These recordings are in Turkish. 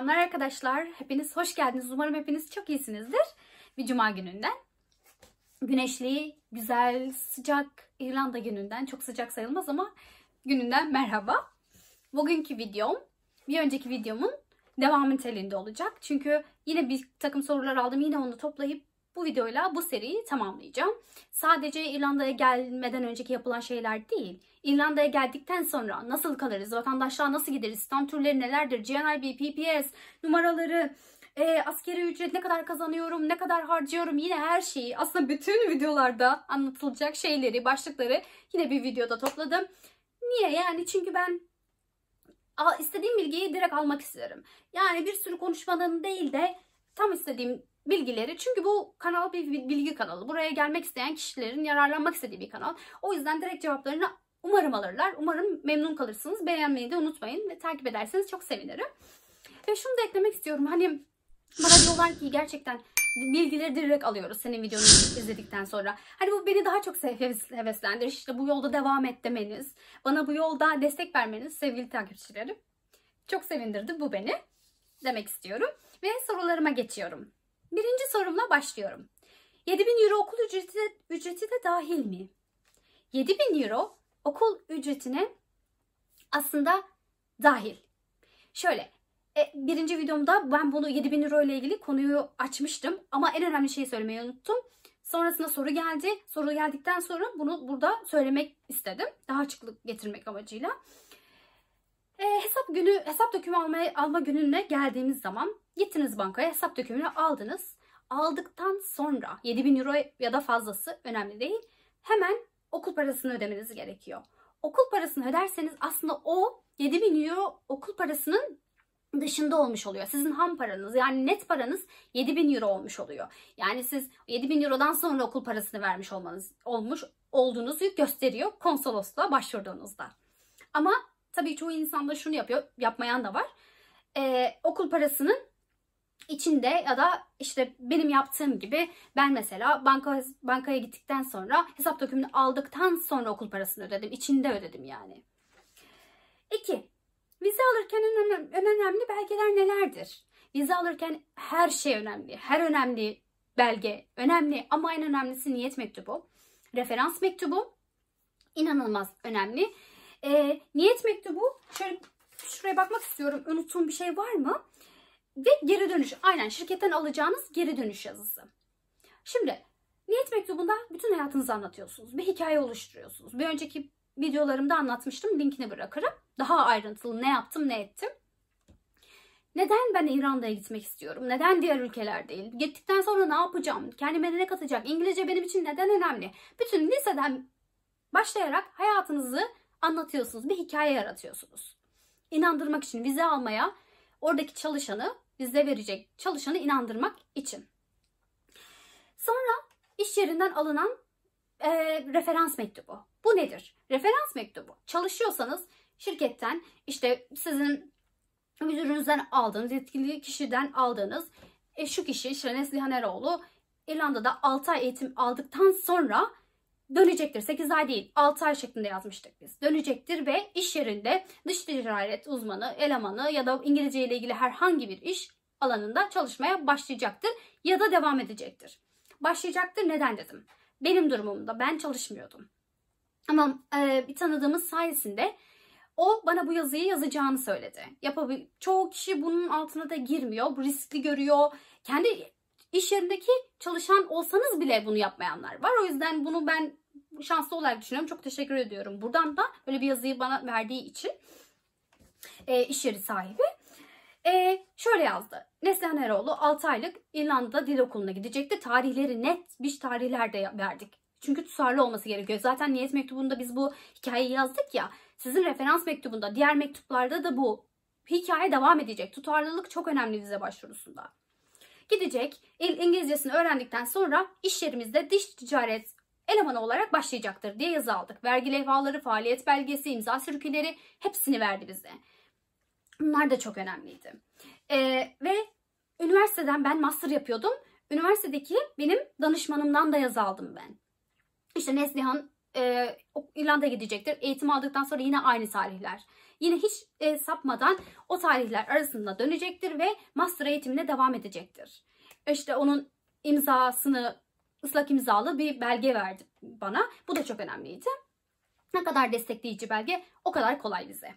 Selamlar arkadaşlar. Hepiniz hoş geldiniz. Umarım hepiniz çok iyisinizdir. Bir cuma gününden. Güneşli, güzel, sıcak İrlanda gününden. Çok sıcak sayılmaz ama gününden merhaba. Bugünkü videom bir önceki videomun devamı telinde olacak. Çünkü yine bir takım sorular aldım. Yine onu toplayıp bu videoyla bu seriyi tamamlayacağım. Sadece İrlanda'ya gelmeden önceki yapılan şeyler değil, İrlanda'ya geldikten sonra nasıl kalırız, vatandaşlığa nasıl gideriz, tam türleri nelerdir, GNRB, PPS numaraları, e, askeri ücret ne kadar kazanıyorum, ne kadar harcıyorum yine her şeyi aslında bütün videolarda anlatılacak şeyleri, başlıkları yine bir videoda topladım. Niye? Yani çünkü ben istediğim bilgiyi direkt almak isterim. Yani bir sürü konuşmanın değil de tam istediğim bilgileri. Çünkü bu kanal bir bilgi kanalı. Buraya gelmek isteyen kişilerin yararlanmak istediği bir kanal. O yüzden direkt cevaplarını umarım alırlar. Umarım memnun kalırsınız. Beğenmeyi de unutmayın ve takip ederseniz çok sevinirim. Ve şunu da eklemek istiyorum. Hani bana diyorlar ki gerçekten bilgileri direkt alıyoruz senin videonu izledikten sonra. Hani bu beni daha çok heveslendirir. İşte bu yolda devam et demeniz, bana bu yolda destek vermeniz sevgili takipçilerim. Çok sevindirdi bu beni demek istiyorum. Ve sorularıma geçiyorum. Birinci sorumla başlıyorum. 7000 euro okul ücreti de, ücreti de dahil mi? 7000 euro okul ücretine aslında dahil. Şöyle e, birinci videomda ben bunu 7000 euro ile ilgili konuyu açmıştım ama en önemli şeyi söylemeyi unuttum. Sonrasında soru geldi. Soru geldikten sonra bunu burada söylemek istedim. Daha açıklık getirmek amacıyla. E, hesap günü, hesap dökümü almaya, alma gününe geldiğimiz zaman Gittiniz bankaya hesap dökümünü aldınız. Aldıktan sonra 7000 euro ya da fazlası önemli değil. Hemen okul parasını ödemeniz gerekiyor. Okul parasını öderseniz aslında o 7000 euro okul parasının dışında olmuş oluyor. Sizin ham paranız yani net paranız 7000 euro olmuş oluyor. Yani siz 7000 eurodan sonra okul parasını vermiş olmanız olmuş olduğunuzu gösteriyor konsolosluğa başvurduğunuzda. Ama tabii çoğu insan da şunu yapıyor, yapmayan da var. Ee, okul parasının içinde ya da işte benim yaptığım gibi ben mesela banka bankaya gittikten sonra hesap dökümünü aldıktan sonra okul parasını ödedim. İçinde ödedim yani. 2. Vize alırken önemli, önemli belgeler nelerdir? Vize alırken her şey önemli. Her önemli belge önemli ama en önemlisi niyet mektubu. Referans mektubu inanılmaz önemli. E, niyet mektubu şöyle şuraya bakmak istiyorum. Unuttuğum bir şey var mı? ve geri dönüş. Aynen şirketten alacağınız geri dönüş yazısı. Şimdi niyet mektubunda bütün hayatınızı anlatıyorsunuz. Bir hikaye oluşturuyorsunuz. Bir önceki videolarımda anlatmıştım. Linkini bırakırım. Daha ayrıntılı ne yaptım ne ettim. Neden ben İran'da gitmek istiyorum? Neden diğer ülkeler değil? Gittikten sonra ne yapacağım? Kendime ne katacak? İngilizce benim için neden önemli? Bütün liseden başlayarak hayatınızı anlatıyorsunuz. Bir hikaye yaratıyorsunuz. İnandırmak için vize almaya oradaki çalışanı bize verecek çalışanı inandırmak için. Sonra iş yerinden alınan e, referans mektubu. Bu nedir? Referans mektubu. Çalışıyorsanız şirketten işte sizin müdürünüzden aldığınız, yetkili kişiden aldığınız e, şu kişi işte Neslihan Eroğlu İrlanda'da 6 ay eğitim aldıktan sonra dönecektir. 8 ay değil 6 ay şeklinde yazmıştık biz. Dönecektir ve iş yerinde dış ticaret uzmanı, elemanı ya da İngilizce ile ilgili herhangi bir iş alanında çalışmaya başlayacaktır ya da devam edecektir. Başlayacaktır neden dedim. Benim durumumda ben çalışmıyordum. Ama e, bir tanıdığımız sayesinde o bana bu yazıyı yazacağını söyledi. Yapabil Çoğu kişi bunun altına da girmiyor, riskli görüyor. Kendi iş yerindeki çalışan olsanız bile bunu yapmayanlar var. O yüzden bunu ben şanslı olarak düşünüyorum. Çok teşekkür ediyorum. Buradan da böyle bir yazıyı bana verdiği için e, iş yeri sahibi. E, şöyle yazdı. Neslihan Eroğlu 6 aylık İrlanda Dil Okulu'na gidecekti. Tarihleri net bir tarihlerde verdik. Çünkü tutarlı olması gerekiyor. Zaten niyet mektubunda biz bu hikayeyi yazdık ya. Sizin referans mektubunda, diğer mektuplarda da bu hikaye devam edecek. Tutarlılık çok önemli vize başvurusunda. Gidecek, İngilizcesini öğrendikten sonra iş yerimizde diş ticaret elemanı olarak başlayacaktır diye yazı aldık. Vergi levhaları, faaliyet belgesi, imza sürküleri hepsini verdi bize. Bunlar da çok önemliydi. Ee, ve üniversiteden ben master yapıyordum. Üniversitedeki benim danışmanımdan da yazı aldım ben. İşte Neslihan e, İrlanda'ya gidecektir. Eğitim aldıktan sonra yine aynı tarihler. Yine hiç e, sapmadan o tarihler arasında dönecektir ve master eğitimine devam edecektir. İşte onun imzasını ıslak imzalı bir belge verdi bana. Bu da çok önemliydi. Ne kadar destekleyici belge o kadar kolay bize.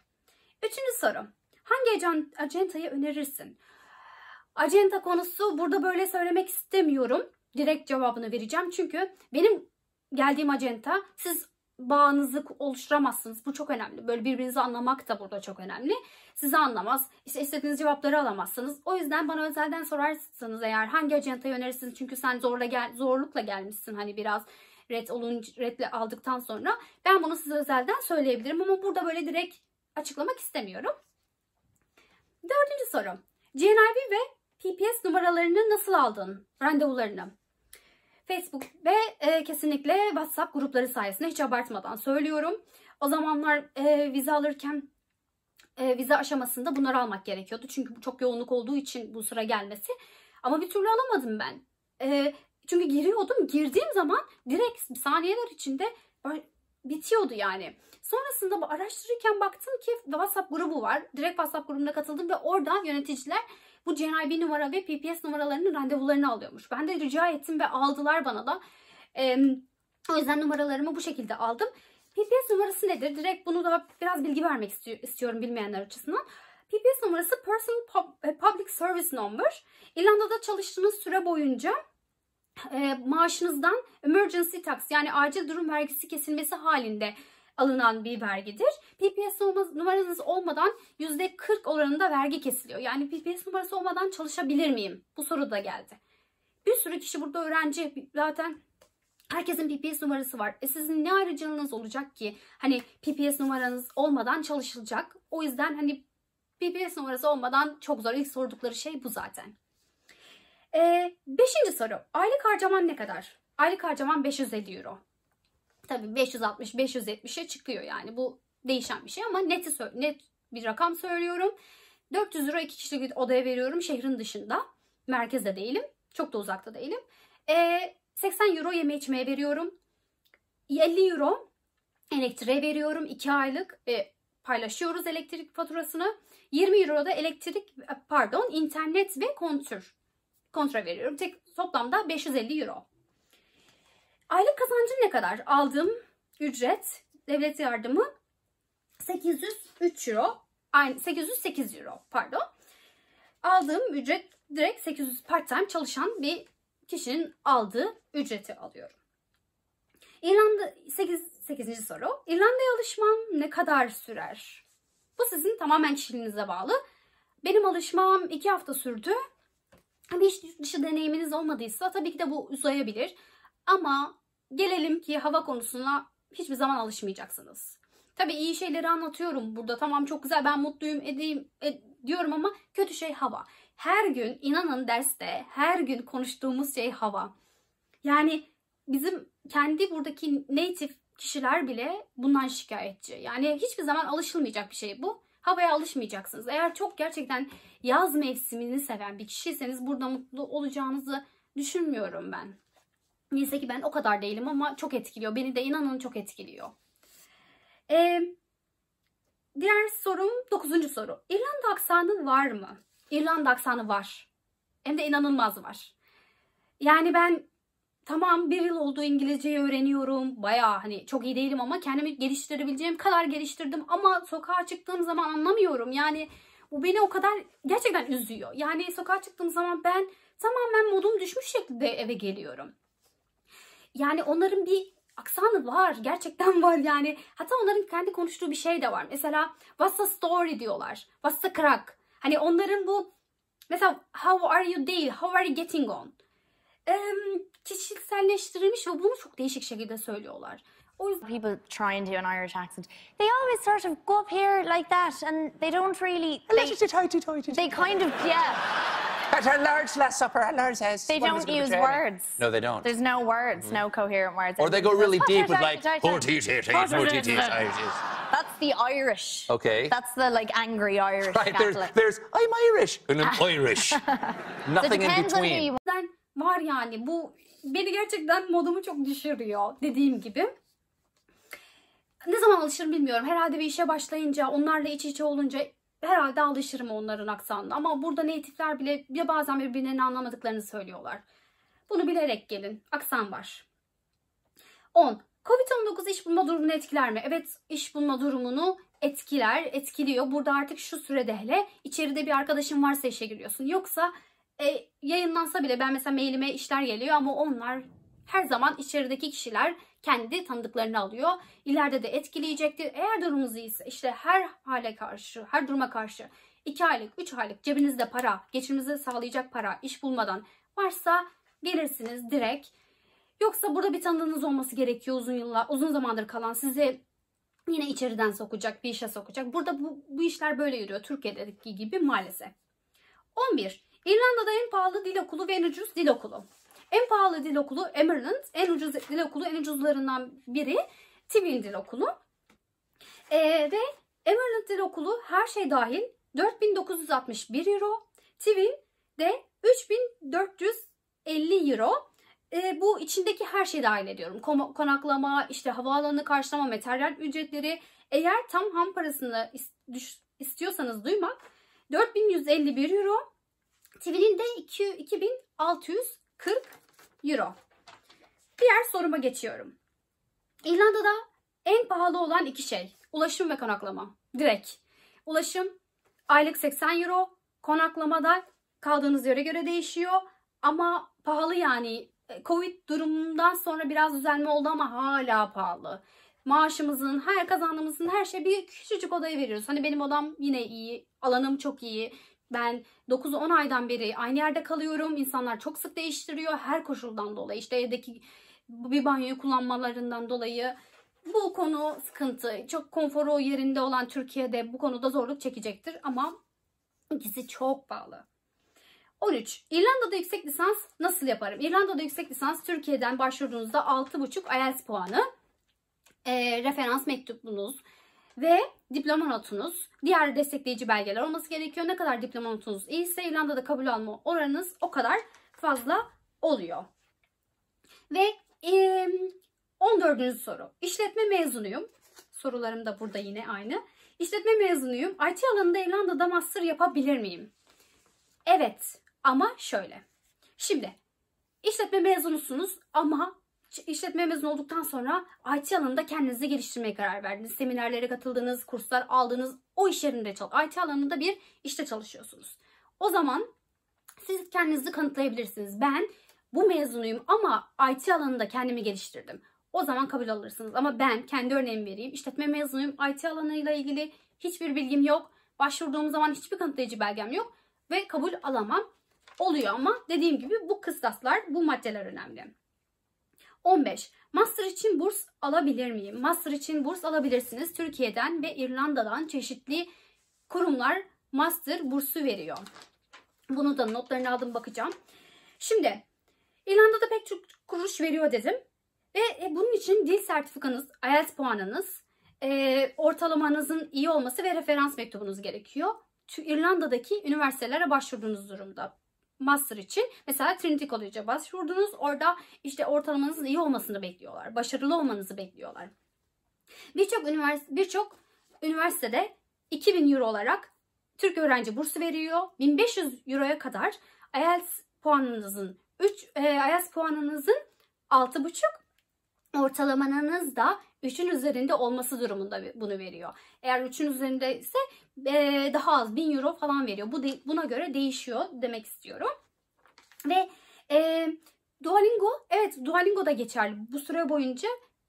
Üçüncü soru. Hangi acentayı önerirsin? Acenta konusu burada böyle söylemek istemiyorum. Direkt cevabını vereceğim. Çünkü benim geldiğim acenta siz Bağınızlık oluşturamazsınız. Bu çok önemli. Böyle birbirinizi anlamak da burada çok önemli. Sizi anlamaz. İşte istediğiniz cevapları alamazsınız. O yüzden bana özelden sorarsanız eğer hangi acentayı önerirsiniz? Çünkü sen zorla gel, zorlukla gelmişsin hani biraz red olun, redle aldıktan sonra ben bunu size özelden söyleyebilirim ama burada böyle direkt açıklamak istemiyorum. Dördüncü soru. GNIB ve PPS numaralarını nasıl aldın? Randevularını. Facebook ve e, kesinlikle WhatsApp grupları sayesinde hiç abartmadan söylüyorum. O zamanlar e, vize alırken e, vize aşamasında bunları almak gerekiyordu. Çünkü çok yoğunluk olduğu için bu sıra gelmesi. Ama bir türlü alamadım ben. E, çünkü giriyordum. Girdiğim zaman direkt saniyeler içinde bitiyordu yani. Sonrasında araştırırken baktım ki WhatsApp grubu var. Direkt WhatsApp grubuna katıldım ve oradan yöneticiler bu CNIB numara ve PPS numaralarının randevularını alıyormuş. Ben de rica ettim ve aldılar bana da. Ee, o yüzden numaralarımı bu şekilde aldım. PPS numarası nedir? Direkt bunu da biraz bilgi vermek istiyorum bilmeyenler açısından. PPS numarası Personal e, Public Service Number. İrlanda'da çalıştığınız süre boyunca e, maaşınızdan emergency tax yani acil durum vergisi kesilmesi halinde alınan bir vergidir. PPS numaranız olmadan %40 oranında vergi kesiliyor. Yani PPS numarası olmadan çalışabilir miyim? Bu soru da geldi. Bir sürü kişi burada öğrenci zaten herkesin PPS numarası var. E sizin ne ayrıcalığınız olacak ki? Hani PPS numaranız olmadan çalışılacak. O yüzden hani PPS numarası olmadan çok zor. İlk sordukları şey bu zaten. Ee, beşinci soru. Aylık harcaman ne kadar? Aylık harcaman 550 euro. Tabii 560-570'e çıkıyor yani. Bu değişen bir şey ama neti, net bir rakam söylüyorum. 400 euro iki kişilik odaya veriyorum şehrin dışında. Merkezde değilim. Çok da uzakta değilim. Ee, 80 euro yeme içmeye veriyorum. 50 euro elektriğe veriyorum 2 aylık e, paylaşıyoruz elektrik faturasını. 20 euro da elektrik e, pardon internet ve kontür kontra veriyorum. Tek, toplamda 550 euro. Aylık kazancım ne kadar? Aldığım ücret, devlet yardımı 803 euro. Aynı 808 euro pardon. Aldığım ücret direkt 800 part time çalışan bir kişinin aldığı ücreti alıyorum. İrlanda 8 8. soru. İrlanda'ya alışmam ne kadar sürer? Bu sizin tamamen kişiliğinize bağlı. Benim alışmam 2 hafta sürdü. Hani hiç yurt dışı deneyiminiz olmadıysa tabii ki de bu uzayabilir. Ama gelelim ki hava konusuna hiçbir zaman alışmayacaksınız. Tabii iyi şeyleri anlatıyorum burada. Tamam çok güzel ben mutluyum edeyim ed diyorum ama kötü şey hava. Her gün inanın derste her gün konuştuğumuz şey hava. Yani bizim kendi buradaki native kişiler bile bundan şikayetçi. Yani hiçbir zaman alışılmayacak bir şey bu havaya alışmayacaksınız. Eğer çok gerçekten yaz mevsimini seven bir kişiyseniz burada mutlu olacağınızı düşünmüyorum ben. Neyse ki ben o kadar değilim ama çok etkiliyor. Beni de inanın çok etkiliyor. Ee, diğer sorum dokuzuncu soru. İrlanda aksanı var mı? İrlanda aksanı var. Hem de inanılmaz var. Yani ben tamam bir yıl oldu İngilizceyi öğreniyorum. Baya hani çok iyi değilim ama kendimi geliştirebileceğim kadar geliştirdim. Ama sokağa çıktığım zaman anlamıyorum. Yani bu beni o kadar gerçekten üzüyor. Yani sokağa çıktığım zaman ben tamamen modum düşmüş şekilde eve geliyorum. Yani onların bir aksanı var. Gerçekten var yani. Hatta onların kendi konuştuğu bir şey de var. Mesela what's the story diyorlar. What's the crack? Hani onların bu mesela how are you değil, how are you getting on? kişiselleştirilmiş ve bunu çok değişik şekilde söylüyorlar. O yüzden... People try and do an Irish accent. They always sort of go up here like that and they don't really... They, they kind of, yeah. At our large last supper, our large says. They don't use words. No, they don't. There's no words, mm-hmm. no coherent words. Or they go really deep with like, That's the Irish. Okay. That's the like angry Irish. Right, there's, there's I'm Irish and I'm Irish. Nothing in between. var yani. Bu beni gerçekten modumu çok düşürüyor dediğim gibi. Ne zaman alışırım bilmiyorum. Herhalde bir işe başlayınca, onlarla iç içe olunca herhalde alışırım onların aksanına. Ama burada natifler bile ya bazen birbirlerini anlamadıklarını söylüyorlar. Bunu bilerek gelin. Aksan var. 10. Covid-19 iş bulma durumunu etkiler mi? Evet iş bulma durumunu etkiler, etkiliyor. Burada artık şu sürede hele içeride bir arkadaşın varsa işe giriyorsun. Yoksa e, yayınlansa bile ben mesela mailime işler geliyor ama onlar her zaman içerideki kişiler kendi tanıdıklarını alıyor. İleride de etkileyecektir. Eğer durumunuz iyiyse işte her hale karşı, her duruma karşı 2 aylık, 3 aylık cebinizde para, geçiminizi sağlayacak para, iş bulmadan varsa gelirsiniz direkt. Yoksa burada bir tanıdığınız olması gerekiyor uzun yıllar, uzun zamandır kalan sizi yine içeriden sokacak, bir işe sokacak. Burada bu, bu işler böyle yürüyor Türkiye'deki gibi maalesef. 11. İrlanda'da en pahalı dil okulu ve en ucuz dil okulu. En pahalı dil okulu Emerland, en ucuz dil okulu en ucuzlarından biri Tivin Dil Okulu. Ee, ve Emerald Dil Okulu her şey dahil 4961 euro. Tivin de 3450 euro. E, bu içindeki her şeyi dahil ediyorum. konaklama, işte havaalanını karşılama, materyal ücretleri. Eğer tam ham parasını istiyorsanız duymak 4151 euro. Twin'in de 2640 euro. Diğer soruma geçiyorum. İrlanda'da en pahalı olan iki şey. Ulaşım ve konaklama. Direkt. Ulaşım aylık 80 euro. Konaklamada kaldığınız yere göre değişiyor. Ama pahalı yani. E, Covid durumundan sonra biraz düzelme oldu ama hala pahalı. Maaşımızın, her kazandığımızın her şey bir küçücük odayı veriyoruz. Hani benim odam yine iyi, alanım çok iyi ben 9-10 aydan beri aynı yerde kalıyorum. İnsanlar çok sık değiştiriyor her koşuldan dolayı. İşte evdeki bir banyoyu kullanmalarından dolayı bu konu sıkıntı. Çok konforu yerinde olan Türkiye'de bu konuda zorluk çekecektir ama ikisi çok bağlı. 13. İrlanda'da yüksek lisans nasıl yaparım? İrlanda'da yüksek lisans Türkiye'den başvurduğunuzda 6,5 IELTS puanı, e, referans mektubunuz, ve diploma notunuz, diğer destekleyici belgeler olması gerekiyor. Ne kadar diploma notunuz iyiyse İrlanda'da kabul alma oranınız o kadar fazla oluyor. Ve e, 14. soru. İşletme mezunuyum. Sorularım da burada yine aynı. İşletme mezunuyum. IT alanında İrlanda'da master yapabilir miyim? Evet ama şöyle. Şimdi işletme mezunusunuz ama işletme mezunu olduktan sonra IT alanında kendinizi geliştirmeye karar verdiniz. Seminerlere katıldınız, kurslar aldınız. O iş yerinde çalış. IT alanında bir işte çalışıyorsunuz. O zaman siz kendinizi kanıtlayabilirsiniz. Ben bu mezunuyum ama IT alanında kendimi geliştirdim. O zaman kabul alırsınız. Ama ben kendi örneğimi vereyim. İşletme mezunuyum. IT alanıyla ilgili hiçbir bilgim yok. Başvurduğum zaman hiçbir kanıtlayıcı belgem yok. Ve kabul alamam. Oluyor ama dediğim gibi bu kıstaslar, bu maddeler önemli. 15. Master için burs alabilir miyim? Master için burs alabilirsiniz. Türkiye'den ve İrlanda'dan çeşitli kurumlar master bursu veriyor. Bunu da notlarını aldım bakacağım. Şimdi İrlanda'da pek çok kuruş veriyor dedim. Ve e, bunun için dil sertifikanız, IELTS puanınız, e, ortalamanızın iyi olması ve referans mektubunuz gerekiyor. İrlanda'daki üniversitelere başvurduğunuz durumda master için mesela Trinity College'a başvurdunuz. Orada işte ortalamanızın iyi olmasını bekliyorlar. Başarılı olmanızı bekliyorlar. Birçok üniversite birçok üniversitede 2000 euro olarak Türk öğrenci bursu veriyor. 1500 euroya kadar IELTS puanınızın 3 e, IELTS puanınızın 6,5 ortalamanız da 3'ün üzerinde olması durumunda bunu veriyor. Eğer 3'ün üzerinde ise e, daha az 1000 euro falan veriyor. Bu de, buna göre değişiyor demek istiyorum. Ve e, Duolingo evet Duolingo da geçerli. Bu süre boyunca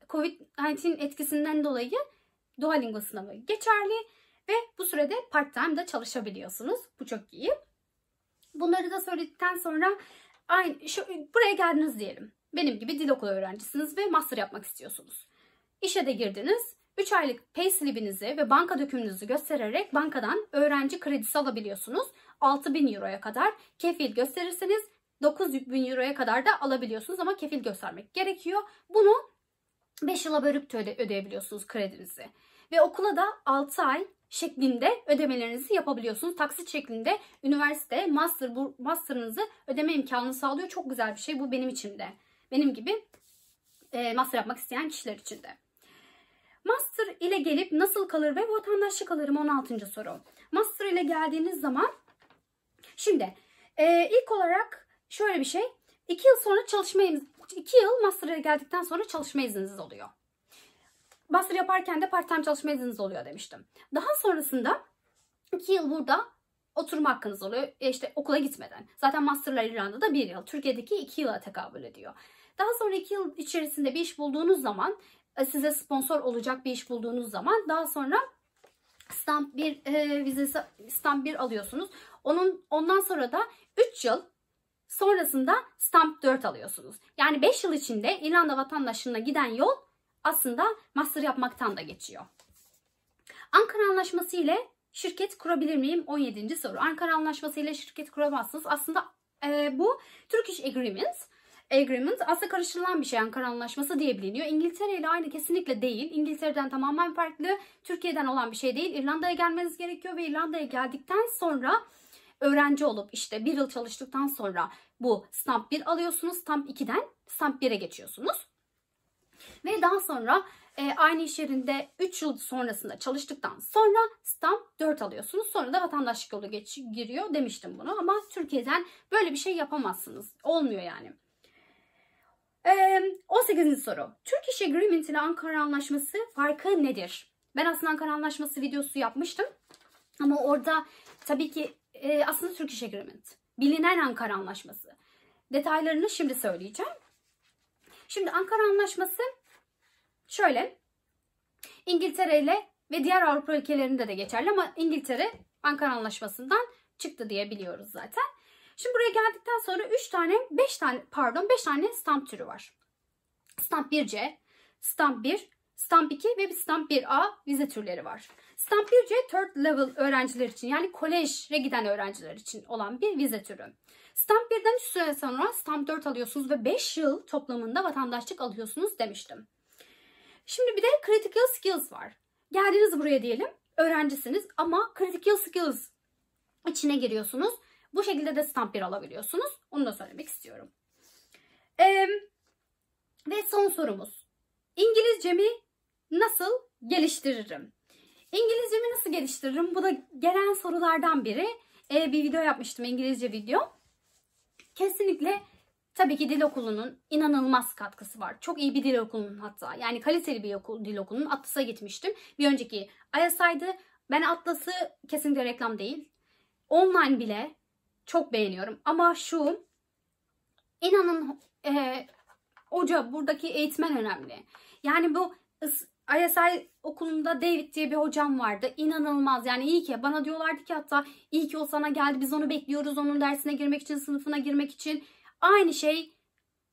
Covid-19 etkisinden dolayı Duolingo sınavı geçerli ve bu sürede part time de çalışabiliyorsunuz. Bu çok iyi. Bunları da söyledikten sonra aynı şu, buraya geldiniz diyelim. Benim gibi dil okulu öğrencisiniz ve master yapmak istiyorsunuz. İşe de girdiniz 3 aylık pay slibinizi ve banka dökümünüzü göstererek bankadan öğrenci kredisi alabiliyorsunuz. 6000 euroya kadar kefil gösterirseniz 9000 euroya kadar da alabiliyorsunuz ama kefil göstermek gerekiyor. Bunu 5 yıla bölüp de ödeyebiliyorsunuz kredinizi. Ve okula da 6 ay şeklinde ödemelerinizi yapabiliyorsunuz. Taksit şeklinde üniversite master master'ınızı ödeme imkanı sağlıyor. Çok güzel bir şey bu benim için de. Benim gibi e, master yapmak isteyen kişiler için de. Master ile gelip nasıl kalır ve vatandaşlık alırım 16. soru. Master ile geldiğiniz zaman şimdi e, ilk olarak şöyle bir şey. 2 yıl sonra çalışma 2 yıl master ile geldikten sonra çalışma izniniz oluyor. Master yaparken de part time çalışma izniniz oluyor demiştim. Daha sonrasında 2 yıl burada oturma hakkınız oluyor. E işte okula gitmeden. Zaten masterlar İrlanda'da 1 yıl. Türkiye'deki 2 yıla tekabül ediyor. Daha sonra 2 yıl içerisinde bir iş bulduğunuz zaman e, size sponsor olacak bir iş bulduğunuz zaman daha sonra stamp bir e, vizesi stamp bir alıyorsunuz. Onun ondan sonra da 3 yıl sonrasında stamp 4 alıyorsunuz. Yani 5 yıl içinde İrlanda vatandaşlığına giden yol aslında master yapmaktan da geçiyor. Ankara Anlaşması ile şirket kurabilir miyim? 17. soru. Ankara Anlaşması ile şirket kuramazsınız. Aslında e, bu Turkish agreements Agreement aslında karıştırılan bir şey Ankara Anlaşması diye biliniyor. İngiltere ile aynı kesinlikle değil. İngiltere'den tamamen farklı, Türkiye'den olan bir şey değil. İrlanda'ya gelmeniz gerekiyor ve İrlanda'ya geldikten sonra öğrenci olup işte bir yıl çalıştıktan sonra bu stamp 1 alıyorsunuz. Stamp 2'den stamp 1'e geçiyorsunuz. Ve daha sonra e, aynı iş yerinde 3 yıl sonrasında çalıştıktan sonra stamp 4 alıyorsunuz. Sonra da vatandaşlık yolu geç, giriyor demiştim bunu ama Türkiye'den böyle bir şey yapamazsınız. Olmuyor yani. 18. soru. Türk Turkish Agreement ile Ankara Anlaşması farkı nedir? Ben aslında Ankara Anlaşması videosu yapmıştım. Ama orada tabii ki e, aslında Turkish Agreement. Bilinen Ankara Anlaşması. Detaylarını şimdi söyleyeceğim. Şimdi Ankara Anlaşması şöyle. İngiltere ile ve diğer Avrupa ülkelerinde de geçerli ama İngiltere Ankara Anlaşması'ndan çıktı diye biliyoruz zaten. Şimdi buraya geldikten sonra 3 tane 5 tane pardon 5 tane stamp türü var. Stamp 1C, stamp 1, stamp 2 ve bir stamp 1A vize türleri var. Stamp 1C third level öğrenciler için yani kolejre giden öğrenciler için olan bir vize türü. Stamp 1'den 3 süre sonra stamp 4 alıyorsunuz ve 5 yıl toplamında vatandaşlık alıyorsunuz demiştim. Şimdi bir de critical skills var. Geldiniz buraya diyelim öğrencisiniz ama critical skills içine giriyorsunuz. Bu şekilde de stamp yer alabiliyorsunuz. Onu da söylemek istiyorum. Ee, ve son sorumuz. İngilizcemi nasıl geliştiririm? İngilizcemi nasıl geliştiririm? Bu da gelen sorulardan biri. Ee, bir video yapmıştım İngilizce video. Kesinlikle tabii ki dil okulunun inanılmaz katkısı var. Çok iyi bir dil okulunun hatta. Yani kaliteli bir okul, dil okulunun. Atlas'a gitmiştim. Bir önceki Ayasay'dı. Ben Atlas'ı kesinlikle reklam değil. Online bile çok beğeniyorum. Ama şu inanın e, hoca buradaki eğitmen önemli. Yani bu ISI okulunda David diye bir hocam vardı. İnanılmaz yani iyi ki bana diyorlardı ki hatta iyi ki o sana geldi biz onu bekliyoruz onun dersine girmek için sınıfına girmek için. Aynı şey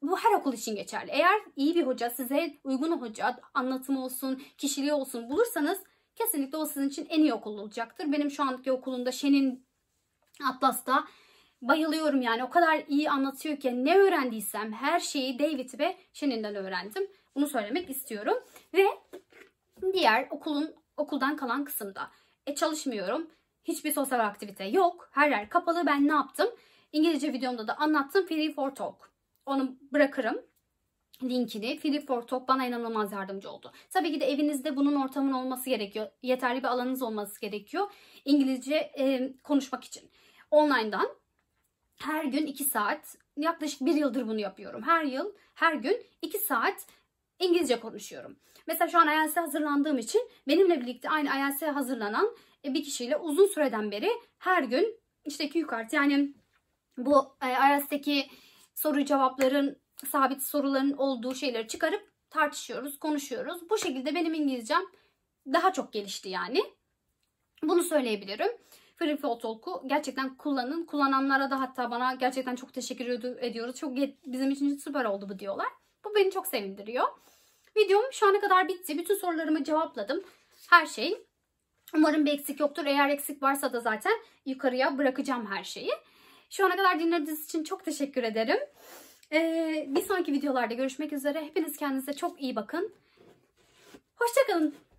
bu her okul için geçerli. Eğer iyi bir hoca size uygun hoca anlatımı olsun kişiliği olsun bulursanız kesinlikle o sizin için en iyi okul olacaktır. Benim şu andaki okulumda Şen'in Atlas'ta bayılıyorum yani. O kadar iyi anlatıyor ki ne öğrendiysem her şeyi David ve Shannon'dan öğrendim. Bunu söylemek istiyorum. Ve diğer okulun okuldan kalan kısımda. E çalışmıyorum. Hiçbir sosyal aktivite yok. Her yer kapalı. Ben ne yaptım? İngilizce videomda da anlattım. Free for Talk. Onu bırakırım linkini. Free for Talk bana inanılmaz yardımcı oldu. Tabii ki de evinizde bunun ortamın olması gerekiyor. Yeterli bir alanınız olması gerekiyor. İngilizce e, konuşmak için online'dan her gün 2 saat yaklaşık bir yıldır bunu yapıyorum. Her yıl her gün 2 saat İngilizce konuşuyorum. Mesela şu an IELTS'e hazırlandığım için benimle birlikte aynı IELTS'e hazırlanan e, bir kişiyle uzun süreden beri her gün işte iki yukarı yani bu e, IELTS'teki soru cevapların sabit soruların olduğu şeyleri çıkarıp tartışıyoruz, konuşuyoruz. Bu şekilde benim İngilizcem daha çok gelişti yani. Bunu söyleyebilirim. Film Talk'u gerçekten kullanın. Kullananlara da hatta bana gerçekten çok teşekkür ediyoruz. Çok bizim için süper oldu bu diyorlar. Bu beni çok sevindiriyor. Videom şu ana kadar bitti. Bütün sorularımı cevapladım. Her şey. Umarım bir eksik yoktur. Eğer eksik varsa da zaten yukarıya bırakacağım her şeyi. Şu ana kadar dinlediğiniz için çok teşekkür ederim. Ee, bir sonraki videolarda görüşmek üzere. Hepiniz kendinize çok iyi bakın. Hoşçakalın.